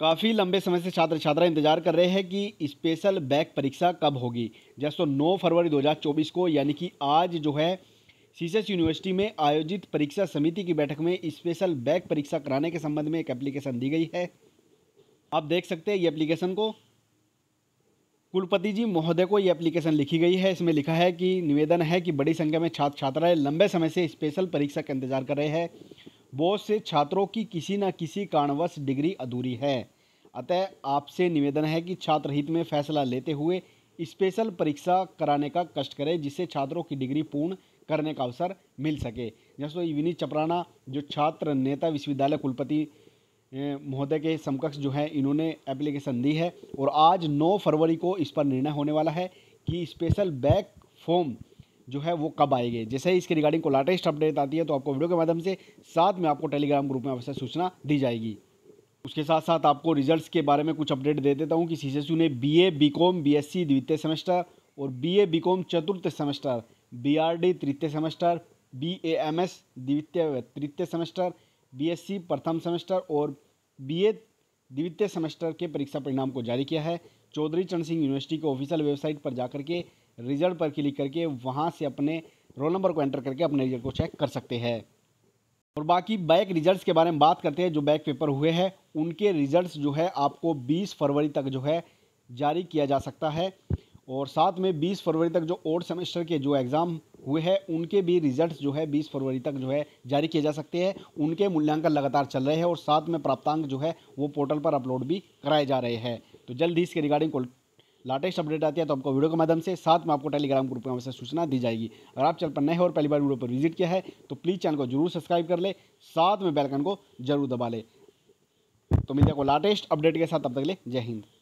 काफ़ी लंबे समय से छात्र छात्रा इंतजार कर रहे हैं कि स्पेशल बैक परीक्षा कब होगी जैसो 9 फरवरी 2024 को यानी कि आज जो है सीसेस यूनिवर्सिटी में आयोजित परीक्षा समिति की बैठक में स्पेशल बैक परीक्षा कराने के संबंध में एक एप्लीकेशन दी गई है आप देख सकते हैं ये एप्लीकेशन को कुलपति जी महोदय को ये एप्लीकेशन लिखी गई है इसमें लिखा है कि निवेदन है कि बड़ी संख्या में छात्र छात्राएं लंबे समय से स्पेशल परीक्षा का इंतजार कर रहे हैं बहुत से छात्रों की किसी न किसी कारणवश डिग्री अधूरी है अतः आपसे निवेदन है कि छात्र हित में फैसला लेते हुए स्पेशल परीक्षा कराने का कष्ट करें जिससे छात्रों की डिग्री पूर्ण करने का अवसर मिल सके जैसे तो विनीत चपराना जो छात्र नेता विश्वविद्यालय कुलपति महोदय के समकक्ष जो है इन्होंने एप्लीकेशन दी है और आज 9 फरवरी को इस पर निर्णय होने वाला है कि स्पेशल बैक फॉर्म जो है वो कब आएंगे जैसे ही इसके रिगार्डिंग को लाटेस्ट अपडेट आती है तो आपको वीडियो के माध्यम से साथ में आपको टेलीग्राम ग्रुप में अवश्य सूचना दी जाएगी उसके साथ साथ आपको रिजल्ट्स के बारे में कुछ अपडेट दे देता हूँ कि सी ने B A B com B S C द्वितीय सेमेस्टर और बी ए बी कॉम चतुर्थ सेमेस्टर बी आर डी तृतीय semester B A M S द्वितीय तृतीय सेमेस्टर बी एस सी प्रथम सेमेस्टर और बी ए द्वितीय सेमेस्टर के परीक्षा परिणाम को जारी किया है चौधरी चरण सिंह यूनिवर्सिटी के ऑफिशियल वेबसाइट पर जाकर के रिजल्ट पर क्लिक करके वहाँ से अपने रोल नंबर को एंटर करके अपने रिजल्ट को चेक कर सकते हैं और बाकी बैक रिजल्ट्स के बारे में बात करते हैं जो बैक पेपर हुए हैं उनके रिजल्ट्स जो है आपको 20 फरवरी तक जो है जारी किया जा सकता है और साथ में 20 फरवरी तक जो और सेमेस्टर के जो एग्ज़ाम हुए हैं उनके भी रिजल्ट्स जो है 20 फरवरी तक जो है जारी किए जा सकते हैं उनके मूल्यांकन लगातार चल रहे हैं और साथ में प्राप्तांक जो है वो पोर्टल पर अपलोड भी कराए जा रहे हैं तो जल्द ही इसके रिगार्डिंग लाटेस्ट अपडेट आती है तो आपको वीडियो के माध्यम से साथ में आपको टेलीग्राम ग्रुप में सूचना दी जाएगी अगर आप चैनल पर नए हो और पहली बार वीडियो पर विजिट किया है तो प्लीज़ चैनल को जरूर सब्सक्राइब कर ले साथ में बेलकन को जरूर दबा ले तो मिल जाएगा लाटेस्ट अपडेट के साथ अब तक ले जय हिंद